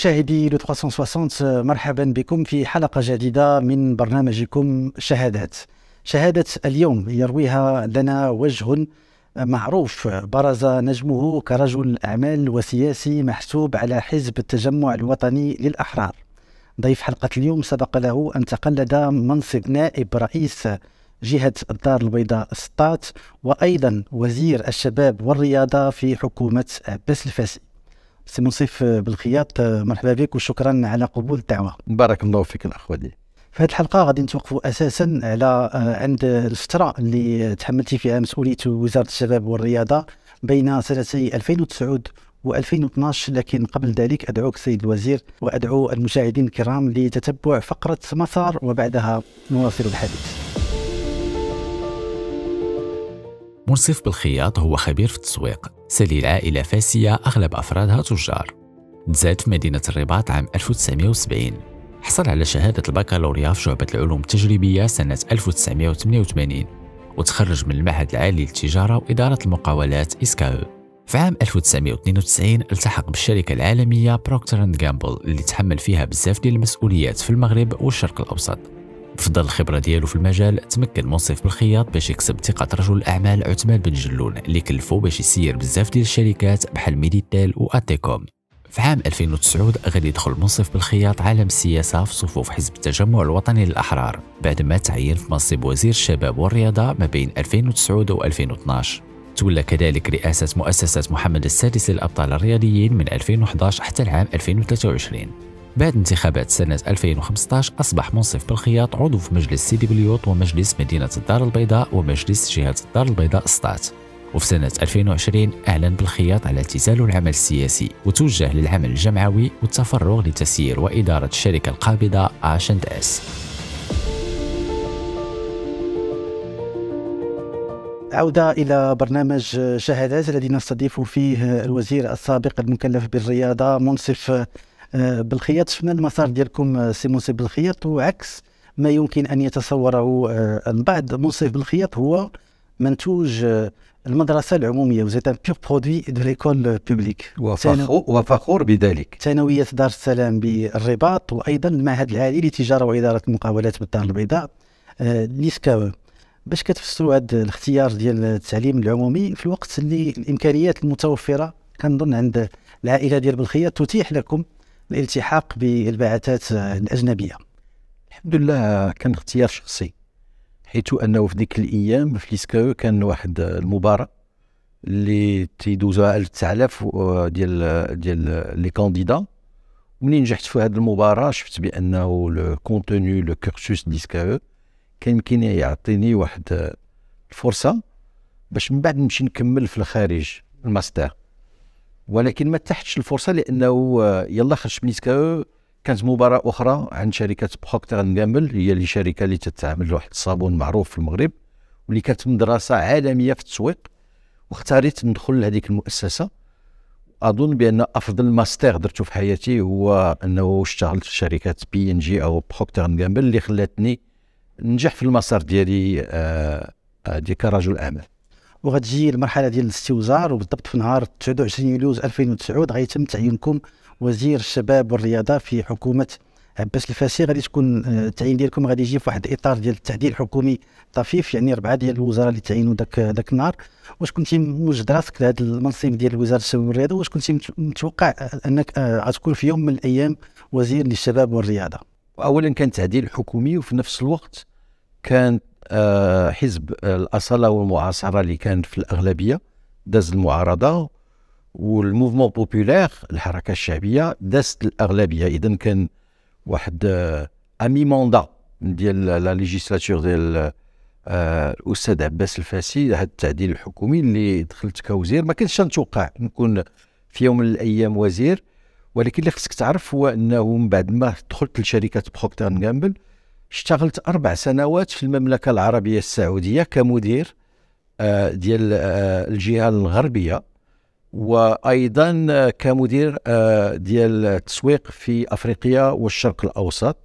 مشاهدي لو 360 مرحبا بكم في حلقة جديدة من برنامجكم شهادات شهادة اليوم يرويها لنا وجه معروف برز نجمه كرجل أعمال وسياسي محسوب على حزب التجمع الوطني للأحرار ضيف حلقة اليوم سبق له أن تقلد منصب نائب رئيس جهة الدار البيضاء ستات وأيضا وزير الشباب والرياضة في حكومة عباس الفاسي سي منصف بالخياط آه، مرحبا بك وشكرا على قبول الدعوه بارك الله فيك الاخ وليد في هذه الحلقه غادي نتوقفوا اساسا على آه، عند الفتره اللي تحملتي فيها مسؤوليه وزاره الشباب والرياضه بين سنتي 2009 و2012 لكن قبل ذلك أدعوك سيد الوزير وأدعو المشاهدين الكرام لتتبع فقرة مسار وبعدها نواصل الحديث منصف بالخياط هو خبير في التسويق سالي العائلة فاسية أغلب أفرادها تجار تزاد في مدينة الرباط عام 1970 حصل على شهادة البكالوريا في شعبة العلوم التجريبية سنة 1988 وتخرج من المعهد العالي للتجارة وإدارة المقاولات إسكاو في عام 1992 التحق بالشركة العالمية بروكتر اند جامبل اللي تحمل فيها بزاف ديال المسؤوليات في المغرب والشرق الأوسط بفضل الخبرة ديالو في المجال تمكن منصف بالخياط باش يكسب ثقة رجل الأعمال عثمان بن جلون اللي كلفو باش يسير بزاف ديال الشركات بحال ميديتال وأتيكوم في عام 2009 غادي يدخل منصف بالخياط عالم السياسة في صفوف حزب التجمع الوطني للأحرار بعدما تعين في منصب وزير الشباب والرياضة ما بين 2009 و 2012 تولى كذلك رئاسة مؤسسة محمد السادس للأبطال الرياضيين من 2011 حتى العام 2023 بعد انتخابات سنة 2015 أصبح منصف بالخياط عضو في مجلس سيدي بليوط ومجلس مدينة الدار البيضاء ومجلس جهة الدار البيضاء سطات وفي سنة 2020 أعلن بالخياط على اعتزاله العمل السياسي وتوجه للعمل الجمعوي والتفرغ لتسيير وإدارة الشركة القابضة آش اند اس عودة إلى برنامج شهادات الذي نستضيف فيه الوزير السابق المكلف بالرياضة منصف آه، بالخياط شفنا المسار ديالكم آه، سي منصف بالخياط وعكس ما يمكن ان يتصوره البعض آه، منصف بالخياط هو منتوج المدرسه العموميه وزيت ان بيور برودوي دو ليكول بوبليك وفخور بذلك ثانويه دار السلام بالرباط وايضا المعهد العالي للتجاره واداره المقاولات بالدار البيضاء نيسكاو باش كتفسروا هذا الاختيار ديال التعليم العمومي في الوقت اللي الامكانيات المتوفره كنظن عند العائله ديال بالخياط تتيح لكم الالتحاق بالبعثات الاجنبيه الحمد لله كان اختيار شخصي حيث انه في ذيك الايام في ليسكاو كان واحد المباراه اللي تيدوزوها 1900 ديال ديال لي كانديدا ومنين نجحت في هذه المباراه شفت بانه لو كونتوني لو كورسوس ليسكاو كان يمكن يعطيني واحد الفرصه باش من بعد نمشي نكمل في الخارج الماستر ولكن ما تحتش الفرصه لانه آه، يلا خرج من كانت مباراه اخرى عند شركه بروكتر جامبل هي اللي شركه اللي تتعامل لواحد الصابون معروف في المغرب واللي كانت مدرسه عالميه في التسويق واختاريت ندخل لهذيك المؤسسه اظن بان افضل ماستر درته في حياتي هو انه اشتغلت في شركه بي ان جي او بروكتر جامبل اللي خلاتني نجح في المسار ديالي آه، آه، كرجل اعمال وغتجي المرحله ديال الاستوزار وبالضبط في نهار 29 يوليوز 2009 غيتم تعيينكم وزير الشباب والرياضه في حكومه عباس الفاسي غادي تكون آه، التعيين ديالكم غادي يجي في واحد الاطار ديال التعديل الحكومي طفيف يعني اربعه ديال الوزراء اللي تعينوا ذاك ذاك النهار واش كنتي موجد راسك لهذا المنصب ديال وزاره الشباب والرياضه واش كنتي متوقع انك آه، غتكون في يوم من الايام وزير للشباب والرياضه اولا كان تعديل حكومي وفي نفس الوقت كانت آه، حزب الاصاله والمعاصره اللي كان في الاغلبيه داز المعارضه والموفمون بوبولير الحركه الشعبيه دازت الاغلبيه اذا كان واحد آه، امي موندا ديال لا ليجيسلاتور ديال آه، الاستاذ عباس الفاسي هذا التعديل الحكومي اللي دخلت كوزير ما كنتش نتوقع نكون في يوم من الايام وزير ولكن اللي خصك تعرف هو انه من بعد ما دخلت لشركه بروكتر جامبل اشتغلت أربع سنوات في المملكة العربية السعودية كمدير آه، ديال آه، الجهة الغربية وأيضا آه، كمدير ديال التسويق في أفريقيا والشرق الأوسط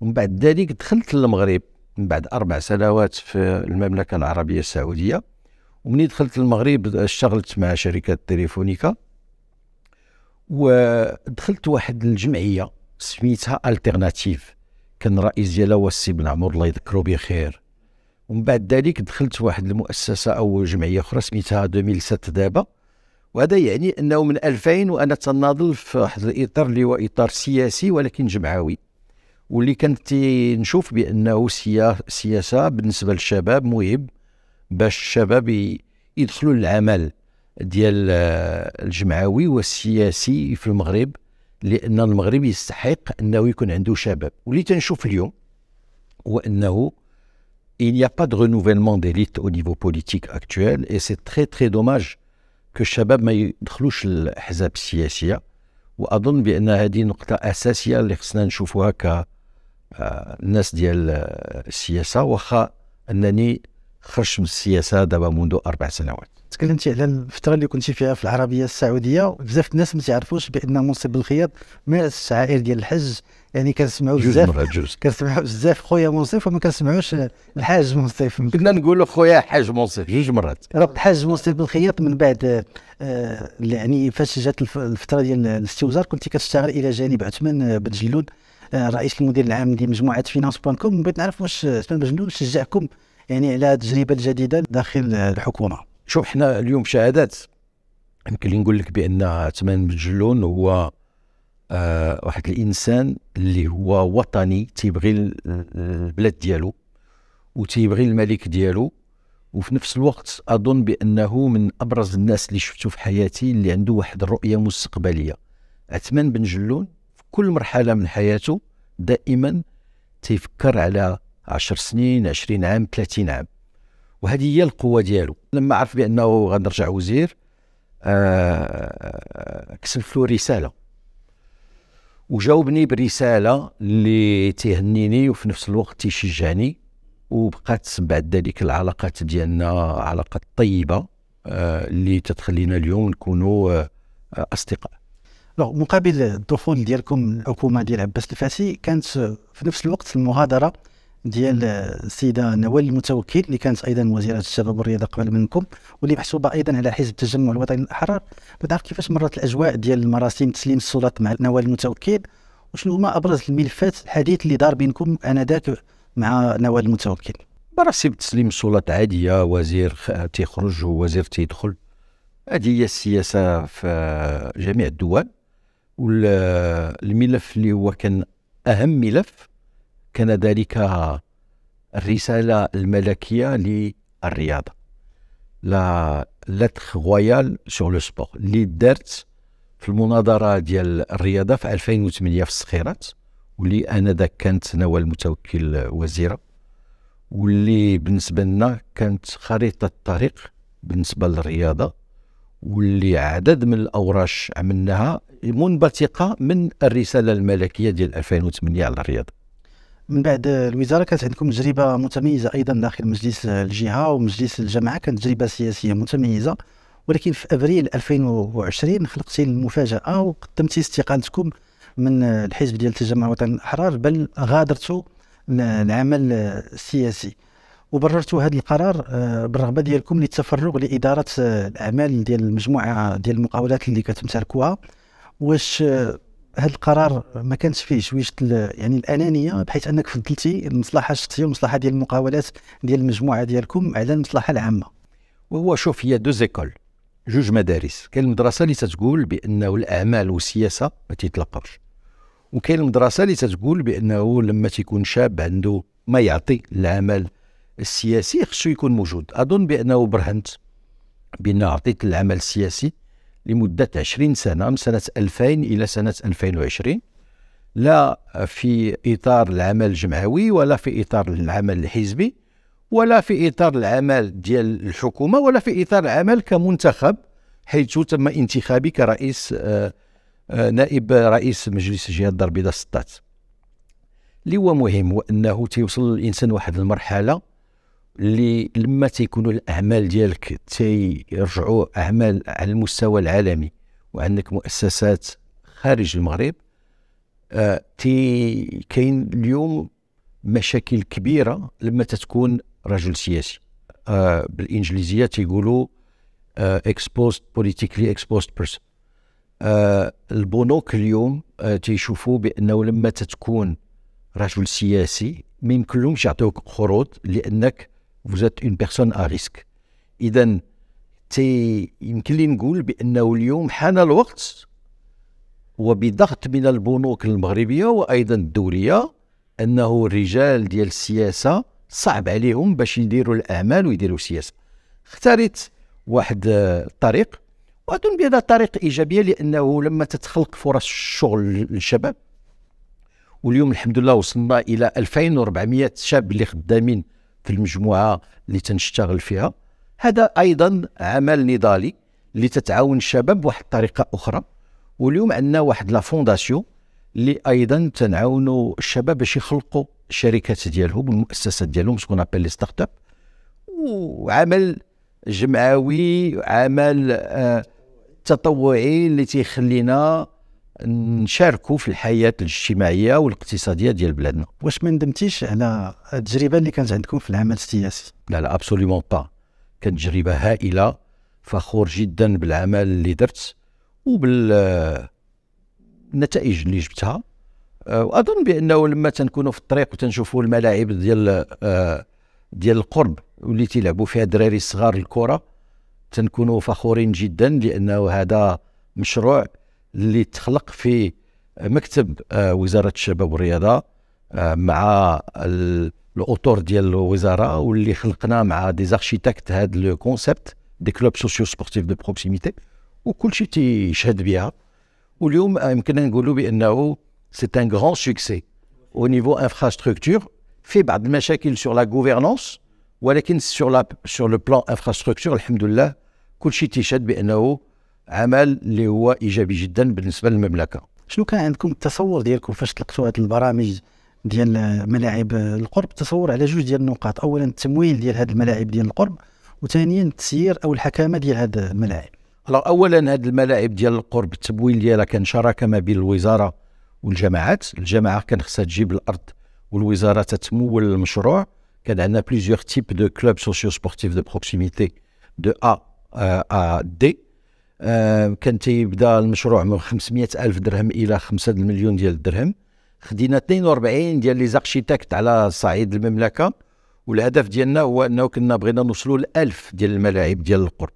ومن بعد ذلك دخلت للمغرب من بعد أربع سنوات في المملكة العربية السعودية ومني دخلت المغرب اشتغلت مع شركة تليفونيكا ودخلت واحد الجمعية سميتها الترناتيف كان رئيس ديالها هو السي بن عمر الله يذكره بخير ومن بعد ذلك دخلت واحد المؤسسه او جمعيه اخرى سميتها 2007 دابا وهذا يعني انه من 2000 وانا تناضل في واحد الاطار اللي هو اطار سياسي ولكن جمعوي واللي كنت نشوف بانه سياسه بالنسبه للشباب مهم باش الشباب يدخلوا للعمل ديال آه، الجمعوي والسياسي في المغرب لان المغرب يستحق انه يكون عنده شباب واللي تنشوف اليوم هو انه il n'y a pas de renouvellement d'élite au niveau politique actuel et c'est très très dommage que الشباب ما يدخلوش الاحزاب السياسيه واظن بان هذه نقطه اساسيه اللي خصنا نشوفوها ك الناس ديال السياسه واخا انني خرجت من السياسه دابا منذ اربع سنوات تكلمتي على الفتره اللي كنتي فيها في العربيه السعوديه بزاف الناس ما تعرفوش بان منصب الخياط مارس الشعائر ديال الحج يعني كنسمعوا بزاف كنسمعوا بزاف خويا منصف وما كنسمعوش الحاج منصف كنا نقولوا خويا حاج منصف جوج مرات ربط الحاج منصف بالخياط من بعد آه يعني فاش جات الفتره ديال الاستوزار كنت كتشتغل الى جانب عثمان آه، بن جلون آه رئيس المدير العام لمجموعه فينانس بوان كوم بغيت نعرف واش عثمان بن جلون شجعكم يعني على التجربه الجديده داخل الحكومه شوف حنا اليوم شهادات يمكن لي نقول لك بان عثمان بن هو آه واحد الانسان اللي هو وطني تيبغي البلاد ديالو وتيبغي الملك ديالو وفي نفس الوقت اظن بانه من ابرز الناس اللي شفته في حياتي اللي عنده واحد الرؤيه مستقبليه عثمان بن جلون في كل مرحله من حياته دائما تيفكر على عشر سنين عشرين عام ثلاثين عام وهذه هي القوه ديالو لما عرف بانه غنرجع وزير آه له رساله وجاوبني برساله اللي تهنيني وفي نفس الوقت تيشجعني وبقات بعد ذلك العلاقات ديالنا علاقات طيبه آه، اللي تتخلينا اليوم نكونوا آه، اصدقاء مقابل الدخول ديالكم الحكومه ديال عباس الفاسي كانت في نفس الوقت المغادره ديال السيده نوال المتوكل اللي كانت ايضا وزيره الشباب والرياضه قبل منكم واللي محسوبه ايضا على حزب التجمع الوطني الاحرار بتعرف كيفاش مرت الاجواء ديال مراسم تسليم السلطات مع نوال المتوكل وشنو هما ابرز الملفات الحديث اللي دار بينكم انذاك مع نوال المتوكل مراسم تسليم السلطات عاديه وزير تيخرج ووزير تيدخل هذه هي السياسه في جميع الدول والملف اللي هو كان اهم ملف كان ذلك الرسالة الملكية للرياضة لا لتخ غويال سور لو سبور اللي دارت في المناظرة ديال الرياضة في 2008 في الصخيرات واللي انذاك كانت نوال المتوكل وزيرة واللي بالنسبة لنا كانت خريطة الطريق بالنسبة للرياضة واللي عدد من الاوراش عملناها منبثقة من الرسالة الملكية ديال 2008 على الرياضة من بعد الوزاره كانت عندكم تجربه متميزه ايضا داخل مجلس الجهه ومجلس الجامعه كانت تجربه سياسيه متميزه ولكن في ابريل 2020 خلقتي المفاجاه وقدمتي استقالتكم من الحزب ديال التجمع الوطني الاحرار بل غادرتوا العمل السياسي وبررتوا هذا القرار آه، بالرغبه ديالكم للتفرغ لاداره الاعمال ديال المجموعه ديال المقاولات اللي كتمتلكوها واش هذا القرار ما كانش فيه شويه يعني الانانيه بحيث انك فضلتي المصلحه الشخصيه والمصلحه ديال المقاولات ديال المجموعه ديالكم على المصلحه العامه وهو شوف هي دو زيكول جوج مدارس كاين المدرسه اللي تتقول بانه الاعمال والسياسه ما تيتلقاوش وكاين المدرسه اللي تتقول بانه لما تيكون شاب عنده ما يعطي العمل السياسي خصو يكون موجود اظن بانه برهنت بان عطيت العمل السياسي لمدة 20 سنة من سنة 2000 إلى سنة 2020 لا في إطار العمل الجمعوي ولا في إطار العمل الحزبي ولا في إطار العمل ديال الحكومة ولا في إطار العمل كمنتخب حيث تم انتخابي كرئيس آه، آه، نائب رئيس مجلس الجهة الدار البيضاء السطات اللي هو مهم هو أنه تيوصل الإنسان واحد المرحلة اللي لما تيكونوا الاعمال ديالك تيرجعوا اعمال على المستوى العالمي وعندك مؤسسات خارج المغرب آه، تي كاين اليوم مشاكل كبيره لما تتكون رجل سياسي آه، بالانجليزيه تيقولوا اكسبوست بوليتيكلي اكسبوست بيرسون البنوك اليوم آه، تيشوفوا بانه لما تتكون رجل سياسي ما يمكنلهمش يعطيوك قروض لانك vous êtes une personne à risque اذا تي يمكن لي نقول بانه اليوم حان الوقت وبضغط من البنوك المغربيه وايضا الدوليه انه الرجال ديال السياسه صعب عليهم باش يديروا الاعمال ويديروا السياسه اختارت واحد آه، الطريق واظن بهذا طريق ايجابيه لانه لما تتخلق فرص الشغل للشباب واليوم الحمد لله وصلنا الى 2400 شاب اللي خدامين في المجموعه اللي تنشتغل فيها هذا ايضا عمل نضالي اللي تتعاون الشباب بواحد الطريقه اخرى واليوم عندنا واحد لا فونداسيون اللي ايضا تنعاونوا الشباب باش يخلقوا الشركات ديالهم والمؤسسات ديالهم سكون ابل لي ستارت اب وعمل جمعوي عمل آه تطوعي اللي تيخلينا نشاركوا في الحياه الاجتماعيه والاقتصاديه ديال بلادنا واش ما ندمتيش على التجربه اللي كانت عندكم في العمل السياسي لا لا ابسوليمون با كانت تجربه هائله فخور جدا بالعمل اللي درت وبال النتائج اللي جبتها آه، واظن بانه لما تنكونوا في الطريق وتنشوفوا الملاعب ديال آه، ديال القرب واللي تيلعبوا فيها الدراري الصغار الكره تنكونوا فخورين جدا لانه هذا مشروع اللي تخلق في مكتب آه، وزاره الشباب والرياضه آه، مع الاوتور ديال الوزاره واللي خلقنا مع دي زارشيتكت هذا لو كونسيبت دي كلوب سوسيو سبورتيف دو بروكسيميتي وكل شيء تيشهد بها واليوم آه، يمكننا نقولوا بانه سي ان غران سوكسي او نيفو انفراستركتور في بعض المشاكل سور لا غوفيرنونس ولكن سور لا سور لو بلان انفراستركتور الحمد لله كل شيء تيشهد بانه عمل اللي هو ايجابي جدا بالنسبه للمملكه شنو كان عندكم التصور ديالكم فاش طلقتوا هذه البرامج ديال ملاعب القرب تصور على جوج ديال النقاط اولا التمويل ديال هذه الملاعب ديال القرب وثانيا التسيير او الحكامه ديال هذه الملاعب اولا هذه الملاعب ديال القرب التمويل ديالها كان شراكه ما بين الوزاره والجماعات الجماعه كان خصها تجيب الارض والوزاره تتمول المشروع كان عندنا بليزيوغ تيب دو كلوب سوسيو سبورتيف دو بروكسيميتي دو ا ا دي آه، كان تيبدا المشروع من 500 الف درهم الى 5 مليون ديال الدرهم خدينا 42 ديال لي زاركتيكت على صعيد المملكه والهدف ديالنا هو انه كنا بغينا نوصلوا ل 1000 ديال الملاعب ديال القرب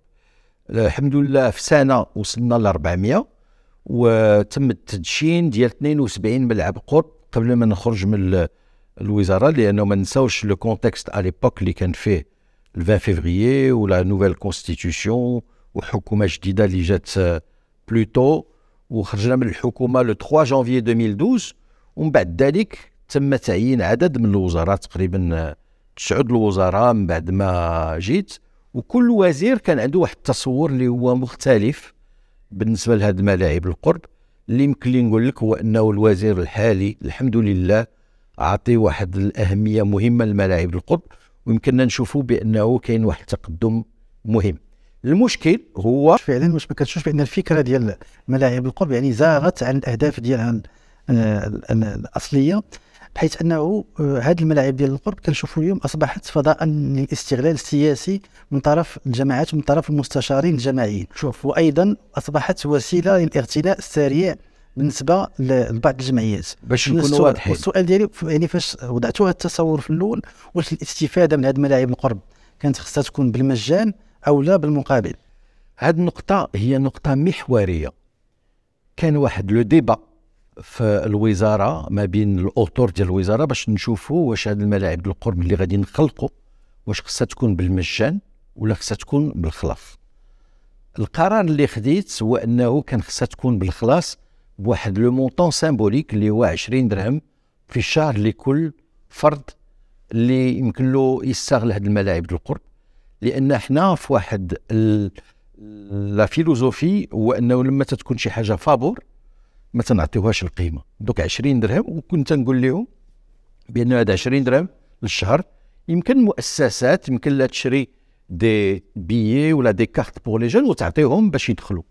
الحمد لله في سنه وصلنا ل 400 وتم التدشين ديال 72 ملعب قرب قبل ما نخرج من الوزاره لانه ما نساوش لو كونتكست ا ليبوك اللي كان فيه 20 فيفريي ولا نوفيل كونستيتيوسيون وحكومه جديده اللي جات بلوتو آه، وخرجنا من الحكومه لو 3 جانفي 2012 ومن بعد ذلك تم تعيين عدد من الوزراء تقريبا آه، تسعود الوزراء من بعد ما جيت وكل وزير كان عنده واحد التصور اللي هو مختلف بالنسبه لهاد الملاعب القرب اللي يمكن لي نقول لك هو انه الوزير الحالي الحمد لله عاطي واحد الاهميه مهمه للملاعب القرب ويمكننا نشوفوا بانه كاين واحد التقدم مهم المشكل هو فعلا واش ما كتشوفش بان الفكره ديال ملاعب القرب يعني زاغت عن الاهداف ديالها الاصليه بحيث انه هذه آه، الملاعب ديال القرب كنشوفوا اليوم اصبحت فضاء للاستغلال السياسي من طرف الجماعات ومن طرف المستشارين الجماعيين شوف وايضا اصبحت وسيله للاغتلاء السريع بالنسبه لبعض الجمعيات باش نكونوا واضحين السؤال ديالي يعني فاش وضعتوا هذا التصور في الاول واش الاستفاده من هذه الملاعب القرب كانت خصها تكون بالمجان أو لا بالمقابل هذه النقطة هي نقطة محورية كان واحد لو ديبا في الوزارة ما بين الأطور ديال الوزارة باش نشوفوا واش هاد الملاعب القرب اللي غادي نخلقوا واش خصها تكون بالمجان ولا خصها تكون بالخلاص القرار اللي خديت هو انه كان خصها تكون بالخلاص بواحد لو مونطون سيمبوليك اللي هو 20 درهم في الشهر لكل فرد اللي يمكن له يستغل هاد الملاعب القرب لان احنا في واحد لا فيلوزوفي هو انه لما تتكون شي حاجه فابور ما تنعطيوهاش القيمه دوك 20 درهم وكنت نقول لهم بان هذا 20 درهم للشهر يمكن مؤسسات يمكن لا تشري دي بيي ولا دي كارت بور لي جون وتعطيهم باش يدخلوا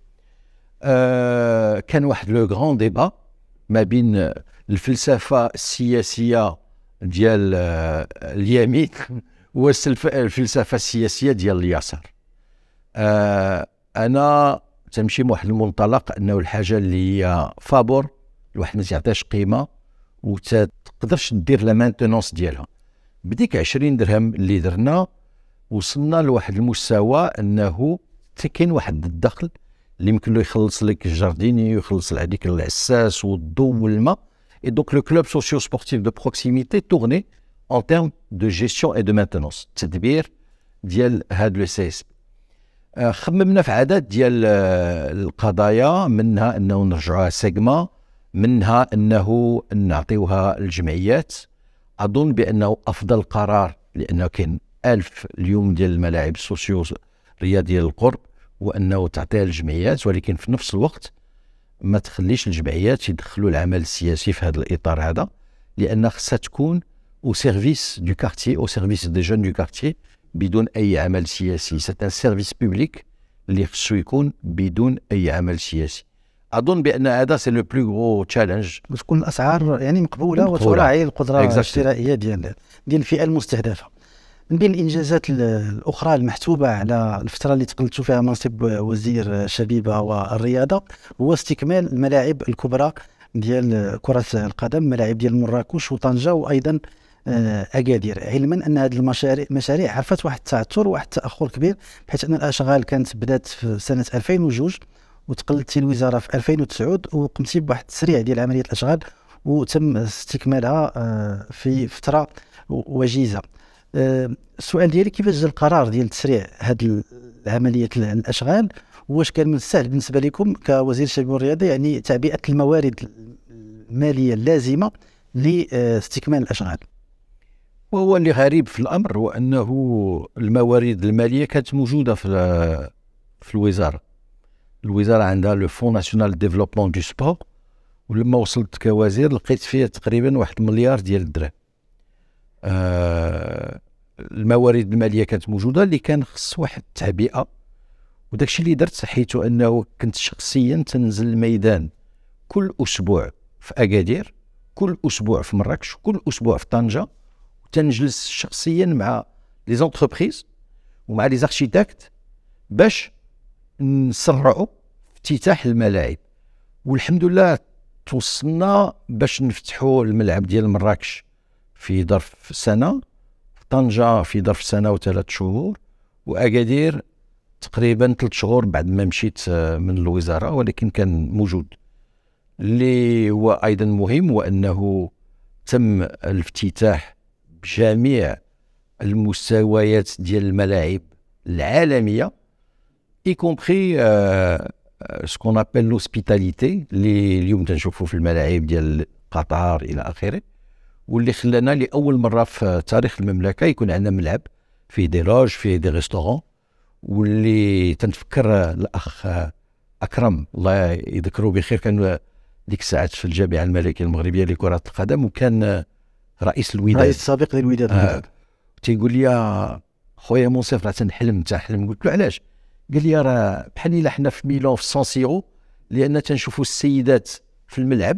آه كان واحد لو غران ديبا ما بين الفلسفه السياسيه ديال آه، اليمين هو الفلسفه السياسيه ديال اليسار آه، انا تمشي من واحد المنطلق انه الحاجه اللي هي فابور الواحد ما تعطيش قيمه وتقدرش دير لا مانتونونس ديالها بديك 20 درهم اللي درنا وصلنا لواحد المستوى انه كاين واحد الدخل اللي يمكن له يخلص لك الجارديني ويخلص هذيك العساس والضوء والماء اي دونك لو كلوب سوسيو سبورتيف دو بروكسيميتي تورني en termes de gestion et de maintenance C'est-à-dire, ديال y لو سي اس خممنا في عدد ديال القضايا منها انه نرجعوها سيغما منها انه نعطيوها للجمعيات اظن بانه افضل قرار لانه كاين ألف اليوم ديال الملاعب السوسيو رياضيه للقرب وانه تعطيها للجمعيات ولكن في نفس الوقت ما تخليش الجمعيات يدخلوا العمل السياسي في هذا الاطار هذا لان خصها تكون au service du quartier, au service des jeunes du quartier, بدون أي عمل سياسي. C'est un service public اللي خصو يكون بدون أي عمل سياسي. اظن بان هذا سي لو بلو غرو تشالنج وتكون الاسعار يعني مقبوله, وتراعي القدره الشرائيه ديال ديال الفئه المستهدفه من بين الانجازات الاخرى المحسوبه على الفتره اللي تقلدت فيها منصب وزير الشبيبه والرياضه هو استكمال الملاعب الكبرى ديال كره القدم ملاعب ديال مراكش وطنجه وايضا آه، اكادير علما ان هذه المشاريع مشاريع عرفت واحد التعثر وواحد التاخر كبير بحيث ان الاشغال كانت بدات في سنه 2002 وتقلت الوزاره في 2009 وقمت بواحد التسريع ديال عمليه الاشغال وتم استكمالها آه، في فتره وجيزه آه، السؤال ديالي كيفاش جا القرار ديال تسريع هذه العمليه الاشغال واش كان من السهل بالنسبه لكم كوزير الشباب والرياضه يعني تعبئه الموارد الماليه اللازمه لاستكمال الاشغال وهو اللي غريب في الامر هو انه الموارد الماليه كانت موجوده في في الوزاره الوزاره عندها لو فون ناسيونال ديفلوبمون دو سبور ولما وصلت كوزير لقيت فيها تقريبا واحد مليار ديال الدراهم آه الموارد الماليه كانت موجوده اللي كان خص واحد التعبئه وداكشي اللي درت حيت انه كنت شخصيا تنزل الميدان كل اسبوع في اكادير كل اسبوع في مراكش كل اسبوع في طنجه تنجلس شخصيا مع لي زونتربريز ومع لي زاركتيكت باش نسرعوا افتتاح الملاعب والحمد لله توصلنا باش نفتحوا الملعب ديال مراكش في ظرف سنه طنجه في ظرف سنه وثلاث شهور واكادير تقريبا ثلاث شهور بعد ما مشيت آه، من الوزاره ولكن كان موجود اللي هو ايضا مهم وانه تم الافتتاح بجميع المستويات ديال الملاعب العالميه اي كومبري سكون ابل لوسبيتاليتي اللي اليوم تنشوفوا في الملاعب ديال قطر الى اخره واللي خلانا لاول مره في تاريخ المملكه يكون عندنا ملعب فيه دي لوج فيه دي ريستورون واللي تنفكر الاخ اكرم الله يذكره بخير كان ديك الساعات في الجامعه الملكيه المغربيه لكره القدم وكان رئيس الوداد رئيس السابق للوداد آه. تيقول لي خويا منصف راه تنحلم تاع حلم قلت له علاش قال لي راه بحال الا حنا في ميلون في سيرو لان تنشوفوا السيدات في الملعب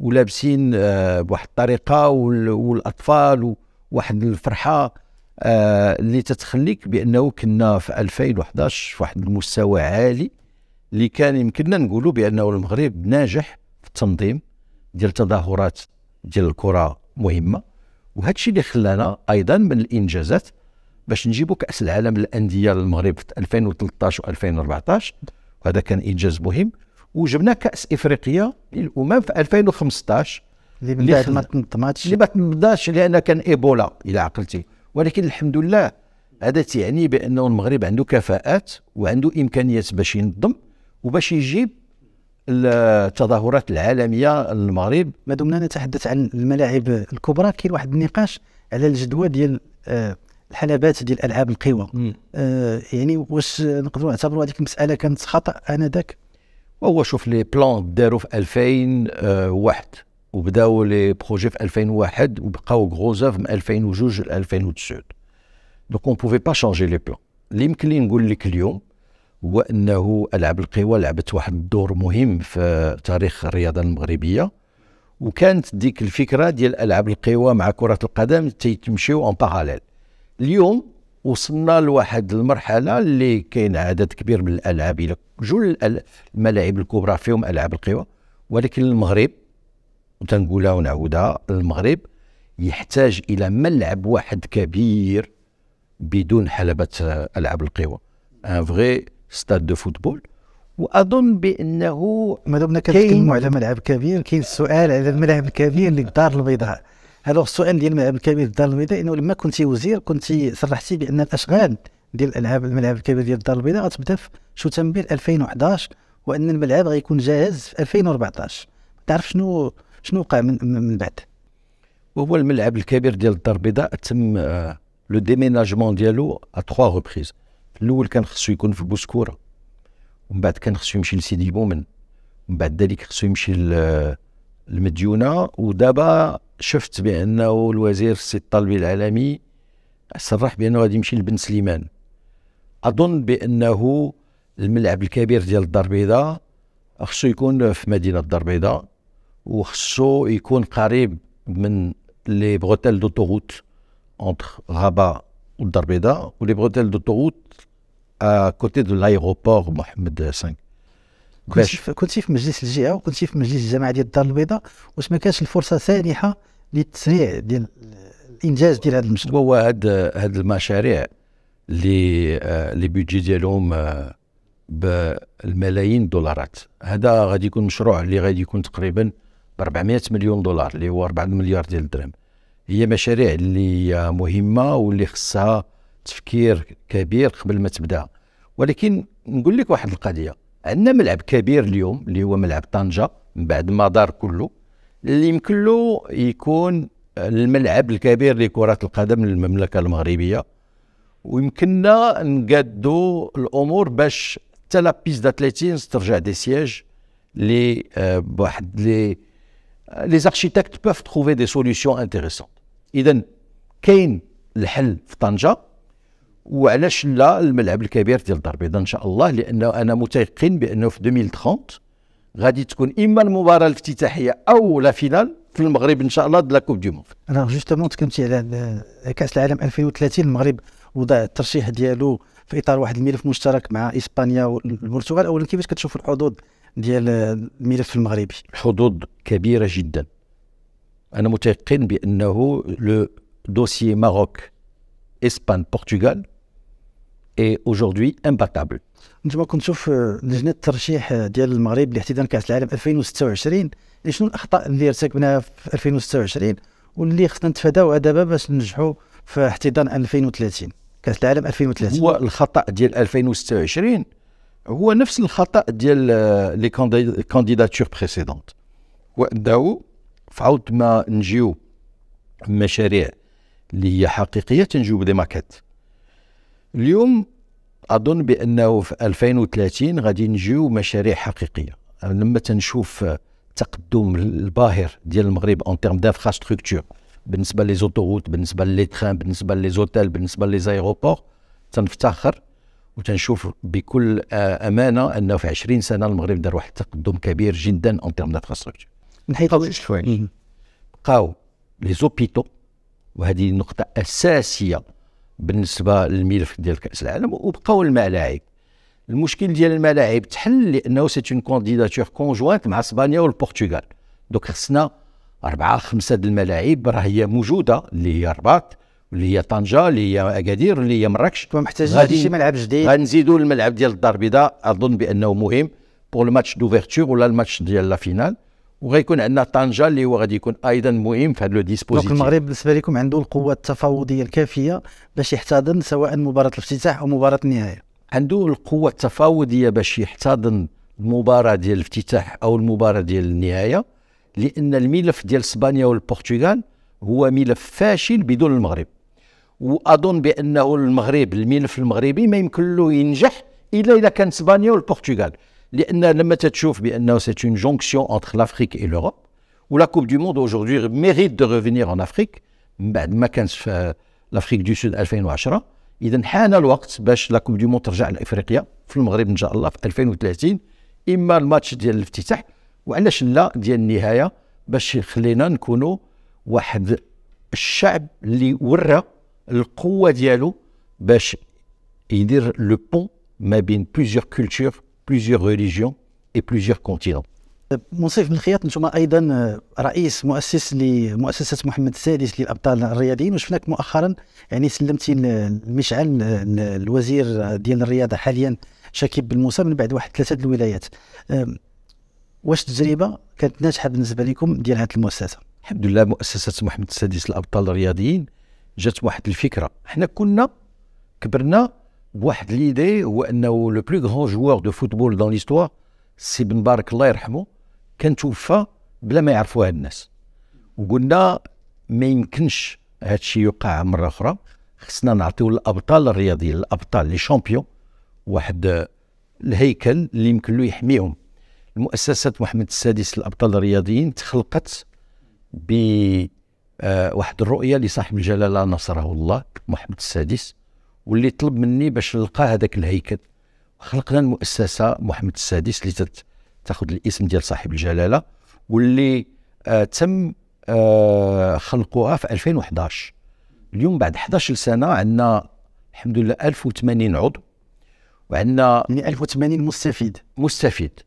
ولابسين آه، بواحد الطريقه والاطفال وواحد الفرحه آه، اللي تتخليك بانه كنا في 2011 في واحد المستوى عالي اللي كان يمكننا نقولوا بانه المغرب ناجح في التنظيم ديال تظاهرات ديال الكره مهمه وهذا الشيء اللي خلانا ايضا من الانجازات باش نجيبوا كاس العالم للانديه للمغرب في 2013 و2014 وهذا كان انجاز مهم وجبنا كاس افريقيا للامم في 2015 اللي بعد ما تنظماتش اللي ما تنظماتش لان كان ايبولا الى عقلتي ولكن الحمد لله هذا تعني بانه المغرب عنده كفاءات وعنده امكانيات باش ينظم وباش يجيب التظاهرات العالميه المغرب ما دمنا نتحدث عن الملاعب الكبرى كاين واحد النقاش على الجدوى ديال آه، الحلبات ديال العاب القوى آه يعني واش نقدروا نعتبروا هذيك المساله كانت خطا انذاك هو شوف لي بلان داروا في 2001 وبداوا لي بروجي في 2001 وبقاو غروزاف من 2002 ل 2009 دونك اون بوفي با شانجي لي بلان اللي يمكن لي نقول لك اليوم هو انه العاب القوى لعبت واحد الدور مهم في تاريخ الرياضه المغربيه وكانت ديك الفكره ديال العاب القوى مع كره القدم تيتمشيو اون باراليل اليوم وصلنا لواحد المرحله اللي كاين عدد كبير من الالعاب الى جل الملاعب الكبرى فيهم العاب القوى ولكن المغرب وتنقولها ونعودها المغرب يحتاج الى ملعب واحد كبير بدون حلبة العاب القوى ان فغي ستاد دو فوتبول واظن بانه ما دمنا كنتكلموا على ملعب كبير كاين السؤال على الملعب الكبير للدار البيضاء هذا السؤال ديال الملعب الكبير للدار البيضاء انه لما كنت وزير كنت صرحتي بان الاشغال ديال الالعاب الملعب الكبير ديال الدار البيضاء غتبدا في شتنبر 2011 وان الملعب غيكون جاهز في 2014 تعرف شنو شنو وقع من, من بعد وهو الملعب الكبير ديال الدار البيضاء تم لو ديميناجمون ديالو ا 3 ريبريز في الاول كان خصو يكون في بوسكوره ومن بعد كان خصو يمشي لسيدي بومن ومن بعد ذلك خصو يمشي للمديونه ودابا شفت بانه الوزير السي الطالبي العالمي صرح بانه غادي يمشي لبن سليمان اظن بانه الملعب الكبير ديال الدار البيضاء خصو يكون في مدينه الدار البيضاء وخصو يكون قريب من لي بروتيل دوتوروت اونتر غابه والدار البيضاء ولي دو طوغوت ا آه، كوتي دو لايروبور محمد 5 في كنتي في مجلس الجهه وكنتي في مجلس الجماعه ديال الدار البيضاء واش ما كانش الفرصه سانحه للتسريع ديال الانجاز ديال هذا المشروع هو هاد هاد المشاريع اللي آه، لي بيدجي ديالهم آه، بالملايين الدولارات هذا غادي يكون مشروع اللي غادي يكون تقريبا ب 400 مليون دولار اللي هو 4 مليار ديال الدرهم هي مشاريع اللي مهمه واللي خصها تفكير كبير قبل ما تبدا ولكن نقول لك واحد القضيه عندنا ملعب كبير اليوم اللي هو ملعب طنجه من بعد ما دار كله اللي يمكن له يكون الملعب الكبير لكره القدم للمملكه المغربيه ويمكننا نقادو الامور باش حتى لا بيس داتليتين ترجع دي سياج لي آه، بواحد لي les architectes peuvent trouver des solutions intéressantes. اذا كاين الحل في طنجه وعلاش لا الملعب الكبير ديال الدار البيضاء ان شاء الله لانه انا متيقن بانه في 2030 غادي تكون اما المباراه الافتتاحيه او لا فينال في المغرب ان شاء الله ديال كوب دي موند انا جوستومون تكلمتي على كاس العالم 2030 المغرب وضع الترشيح ديالو في اطار واحد الملف مشترك مع اسبانيا والبرتغال اولا كيفاش كتشوف الحظوظ ديال الملف المغربي حظوظ كبيره جدا انا متيقن بانه لو دوسيي ماروك اسبان بورتغال اي اجوردي امباتابل أنتم كنتو في لجنه الترشيح آه، ديال المغرب لاحتضان كاس العالم 2026 إيه، شنو الاخطاء اللي ارتكبناها في 2026 واللي خصنا نتفاداوها دابا باش ننجحوا في احتضان 2030 كاس العالم 2030 هو الخطا ديال 2026 هو نفس الخطا ديال لي كانديداتور بريسيدونت وداو فعاود ما نجيو مشاريع اللي هي حقيقيه تنجيو بدي ماكات اليوم اظن بانه في 2030 غادي نجيو مشاريع حقيقيه لما تنشوف التقدم الباهر ديال المغرب اون تيرم دافراستركتور بالنسبه لي زوتوروت بالنسبه لي تران بالنسبه لي زوتيل بالنسبه لي زايروبور تنفتخر وتنشوف بكل امانه انه في 20 سنه المغرب دار واحد التقدم كبير جدا اون تيرم دافراستركتور من حيث الشفاء بقاو لي زوبيتو وهذه نقطه اساسيه بالنسبه للملف ديال كاس العالم وبقاو الملاعب المشكل ديال الملاعب تحل لانه سيت اون كونديداتور كونجوانت مع اسبانيا والبرتغال دوك خصنا اربعه خمسه ديال الملاعب راه هي موجوده اللي هي الرباط اللي هي طنجه اللي هي اكادير اللي هي مراكش محتاجين غادي شي ملعب جديد غنزيدوا الملعب ديال الدار البيضاء اظن بانه مهم بور الماتش دوفيرتور ولا الماتش ديال لا فينال وغيكون عندنا طنجه اللي هو غادي يكون ايضا مهم في هذا لو ديسبوزيتيف دونك المغرب بالنسبه لكم عنده القوه التفاوضيه الكافيه باش يحتضن سواء مباراه الافتتاح او مباراه النهايه عنده القوه التفاوضيه باش يحتضن المباراه ديال الافتتاح او المباراه ديال النهايه لان الملف ديال اسبانيا والبرتغال هو ملف فاشل بدون المغرب واظن بانه المغرب الملف المغربي ما يمكن له ينجح الا اذا كان اسبانيا والبرتغال لان لما تتشوف بانه سي اون جونكسيون انتر لافريك اي لوروب ولا كوب دو موند اجوردي ميريت دو ريفينير ان افريك من بعد ما كانت في لافريك دو سود 2010 اذا حان الوقت باش لا كوب دو موند ترجع لافريقيا في المغرب ان شاء الله في 2030 اما الماتش ديال الافتتاح وعلاش لا ديال النهايه باش خلينا نكونوا واحد الشعب اللي ورى القوه ديالو باش يدير لو بون ما بين بليزيور كولتور بليزيور ريليجيون اي بليزيور كونتينون منصف بن خياط انتم ايضا آه، رئيس مؤسس لمؤسسه محمد السادس للابطال الرياضيين وشفناك مؤخرا يعني سلمتي المشعل الوزير ديال الرياضه حاليا شاكيب بن موسى من بعد واحد ثلاثه الولايات واش التجربه كانت ناجحه بالنسبه لكم ديال هذه المؤسسه؟ الحمد لله مؤسسه محمد السادس للابطال الرياضيين جات واحد الفكره حنا كنا كبرنا بواحد ليدي هو انه لو بلو غون جوار دو فوتبول دون ليستوار سي بن مبارك الله يرحمه كان توفى بلا ما يعرفوها الناس وقلنا ما يمكنش هذا الشيء يوقع مره اخرى خصنا نعطيو الابطال الرياضيين الابطال لي شامبيون واحد الهيكل اللي يمكن له يحميهم المؤسسات محمد السادس للابطال الرياضيين تخلقت ب آه، واحد الرؤيه لصاحب الجلاله نصره الله محمد السادس واللي طلب مني باش نلقى هذاك الهيكل خلقنا المؤسسه محمد السادس اللي تاخذ الاسم ديال صاحب الجلاله واللي آه تم آه خلقها في 2011 اليوم بعد 11 سنه عندنا الحمد لله 1080 عضو وعندنا 1080 يعني مستفيد مستفيد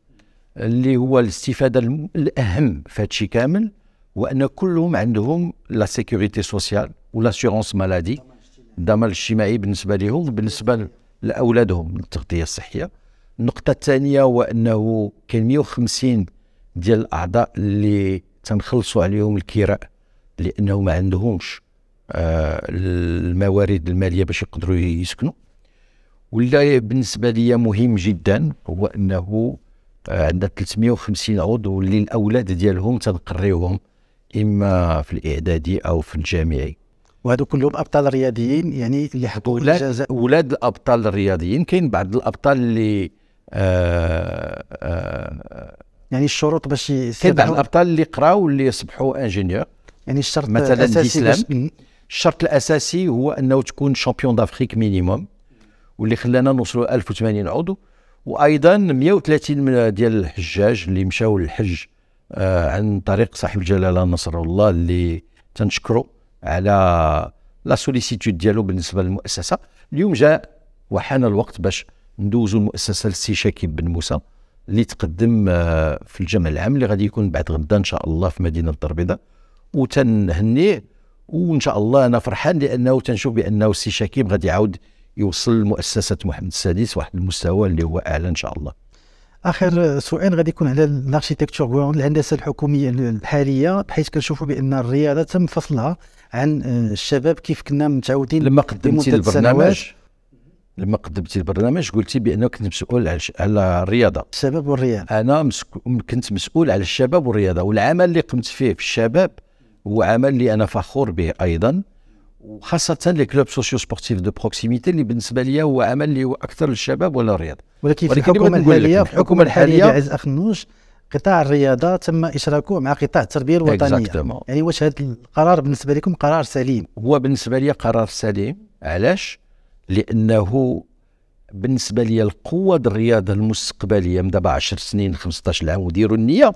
اللي هو الاستفاده الاهم في هادشي كامل وان كلهم عندهم لا سيكوريتي سوسيال ولاسيورونس مالادي الضمان الاجتماعي بالنسبه لهم بالنسبه لاولادهم التغطيه الصحيه النقطه الثانيه هو انه كاين 150 ديال الاعضاء اللي تنخلصوا عليهم الكراء لانه ما عندهمش آه الموارد الماليه باش يقدروا يسكنوا ولا بالنسبه لي مهم جدا هو انه آه عندنا 350 عضو اللي الاولاد ديالهم تنقريوهم اما في الاعدادي او في الجامعي وهذو كلهم ابطال رياضيين يعني اللي حققوا الجزاء ولاد الابطال الرياضيين كاين بعض الابطال اللي آه آه يعني الشروط باش كاين بعض الابطال اللي قراو اللي يصبحوا انجينيور يعني الشرط مثلا الاساسي الشرط الاساسي هو انه تكون شامبيون دافريك مينيموم واللي خلانا نوصلوا 1080 عضو وايضا 130 ديال الحجاج اللي مشاو للحج آه، عن طريق صاحب الجلاله نصر الله اللي تنشكرو على لا سوليسيتود ديالو بالنسبه للمؤسسه اليوم جاء وحان الوقت باش ندوزو المؤسسه للسي شاكيب بن موسى اللي تقدم آه، في الجمع العام اللي غادي يكون بعد غدا ان شاء الله في مدينه الدار البيضاء وتنهنيه وان شاء الله انا فرحان لانه تنشوف بانه السي شاكيب غادي يعاود يوصل لمؤسسه محمد السادس واحد المستوى اللي هو اعلى ان شاء الله اخر سؤال غادي يكون على الاركيتكتور الهندسه الحكوميه الحاليه بحيث كنشوفوا بان الرياضه تم فصلها عن آه، الشباب كيف كنا متعودين لما قدمتي البرنامج لما قدمتي البرنامج قلتي بانك كنت مسؤول على على الرياضه الشباب والرياضه انا كنت مسؤول على الشباب والرياضه والعمل اللي قمت فيه في الشباب هو عمل اللي انا فخور به ايضا وخاصه لي كلوب سوسيو سبورتيف دو بروكسيميتي اللي بالنسبه لي هو عمل اللي هو اكثر للشباب ولا الرياض ولكن في الحكومه الحاليه في الحكومه الحاليه عز أخ اخنوش قطاع الرياضه تم اشراكه مع قطاع التربيه الوطنيه exactement. يعني واش هذا القرار بالنسبه لكم قرار سليم هو بالنسبه لي قرار سليم علاش لانه بالنسبه لي القوه الرياضه المستقبليه من دابا 10 سنين 15 عام وديروا النيه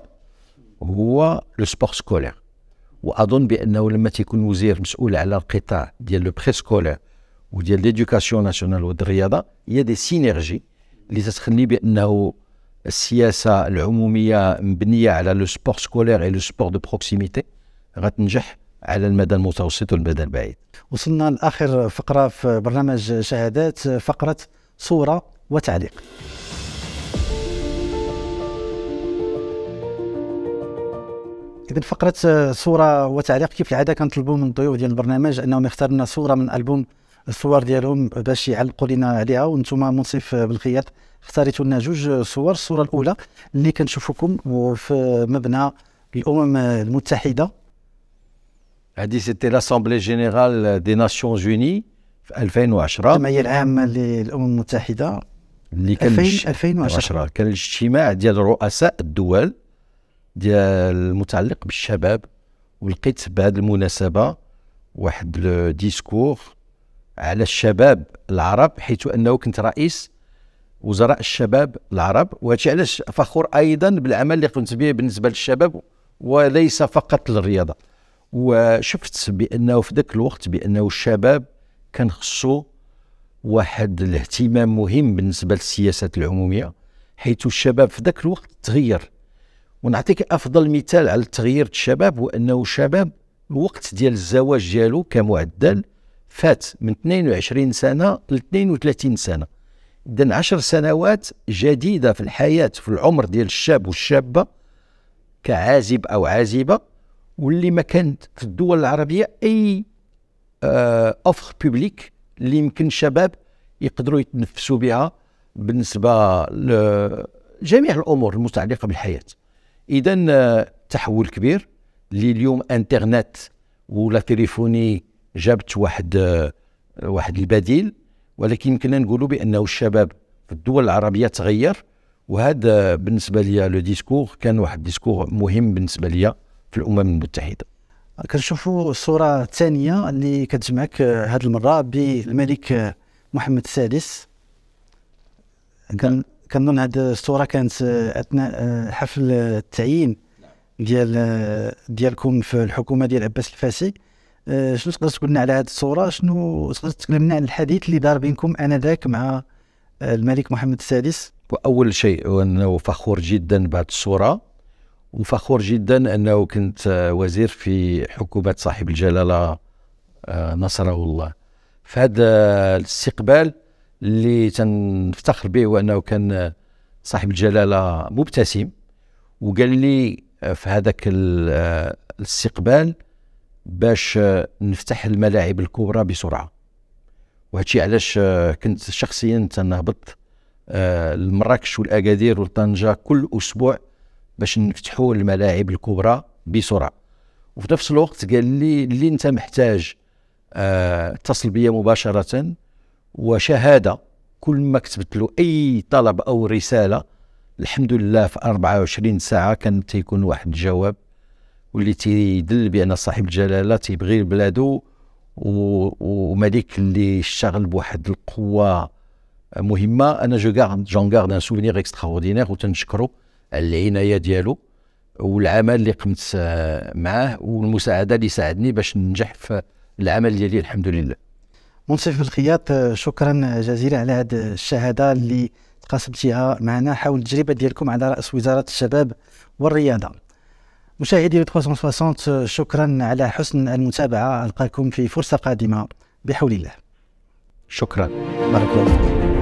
هو لو سبور سكولير واظن بانه لما تيكون وزير مسؤول على القطاع ديال لو بريسكولا وديال ليدوكاسيون ناسيونال والرياضه هي دي سينيرجي اللي تتخلي بانه السياسه العموميه مبنيه على لو سبور سكولير اي لو سبور دو بروكسيميتي غتنجح على المدى المتوسط والمدى البعيد. وصلنا لاخر فقره في برنامج شهادات فقره صوره وتعليق. اذا فقره آه، صوره وتعليق كيف العاده كنطلبوا من الضيوف ديال البرنامج انهم يختاروا لنا صوره من البوم الصور ديالهم باش يعلقوا لنا عليها وانتم منصف بالخياط اختاريتوا لنا جوج صور الصوره الاولى اللي كنشوفوكم في مبنى الامم المتحده هذه سيتي لاسامبلي جينيرال دي ناسيونز اوني في 2010 الجمعيه العامه للامم المتحده اللي كان 2010 كان الاجتماع ديال رؤساء الدول ديال المتعلق بالشباب ولقيت بهذه المناسبه واحد لو ديسكور على الشباب العرب حيث انه كنت رئيس وزراء الشباب العرب وهادشي علاش فخور ايضا بالعمل اللي قمت به بالنسبه للشباب وليس فقط للرياضه وشفت بانه في ذاك الوقت بانه الشباب كان خصو واحد الاهتمام مهم بالنسبه للسياسات العموميه حيث الشباب في ذاك الوقت تغير ونعطيك افضل مثال على التغيير الشباب هو انه الشباب الوقت ديال الزواج ديالو كمعدل فات من 22 سنه ل 32 سنه اذا 10 سنوات جديده في الحياه في العمر ديال الشاب والشابه كعازب او عازبه واللي ما كانت في الدول العربيه اي اوفر آه، بوبليك اللي يمكن الشباب يقدروا يتنفسوا بها بالنسبه لجميع الامور المتعلقه بالحياه اذا آه، تحول كبير اللي اليوم انترنت ولا تليفوني جابت واحد آه، واحد البديل ولكن يمكننا نقولوا بانه الشباب في الدول العربيه تغير وهذا آه، بالنسبه لي لو ديسكور كان واحد ديسكور مهم بالنسبه لي في الامم المتحده كنشوفوا الصوره الثانيه اللي كتجمعك هذه المره بالملك محمد السادس كان كنظن هذه الصوره كانت آه، اثناء آه، حفل التعيين ديال آه، ديالكم في الحكومه ديال عباس الفاسي شنو تقدر تقول لنا على هذه الصوره شنو تقدر تكلمنا لنا على الحديث اللي دار بينكم انذاك مع الملك محمد السادس واول شيء انه فخور جدا بهذه الصوره وفخور جدا انه كنت وزير في حكومه صاحب الجلاله نصره الله فهذا الاستقبال اللي تنفتخر به هو انه كان صاحب الجلاله مبتسم وقال لي آه، في هذاك آه، الاستقبال باش آه، نفتح الملاعب الكبرى بسرعه وهادشي علاش كنت شخصيا تنهبط لمراكش والاكادير وطنجه كل اسبوع باش نفتحوا الملاعب الكبرى بسرعه وفي نفس الوقت قال لي اللي انت محتاج اتصل بيا مباشره وشهاده كل ما كتبت له اي طلب او رساله الحمد لله في 24 ساعه كان تيكون واحد الجواب واللي تيدل بان صاحب الجلاله تيبغي بلادو وملك اللي اشتغل بواحد القوه مهمه انا جو غارد جون غارد ان سوفينير اكستراوردينير وتنشكرو على العنايه ديالو والعمل اللي قمت معاه والمساعده اللي ساعدني باش ننجح في العمل ديالي الحمد لله منصف الخياط آه، شكرا جزيلا على هذه الشهاده اللي تقاسمتيها معنا حول التجربه ديالكم على راس وزاره الشباب والرياضه مشاهدي 360 آه، شكرا على حسن المتابعه القاكم في فرصه قادمه بحول الله شكرا بارك الله فيك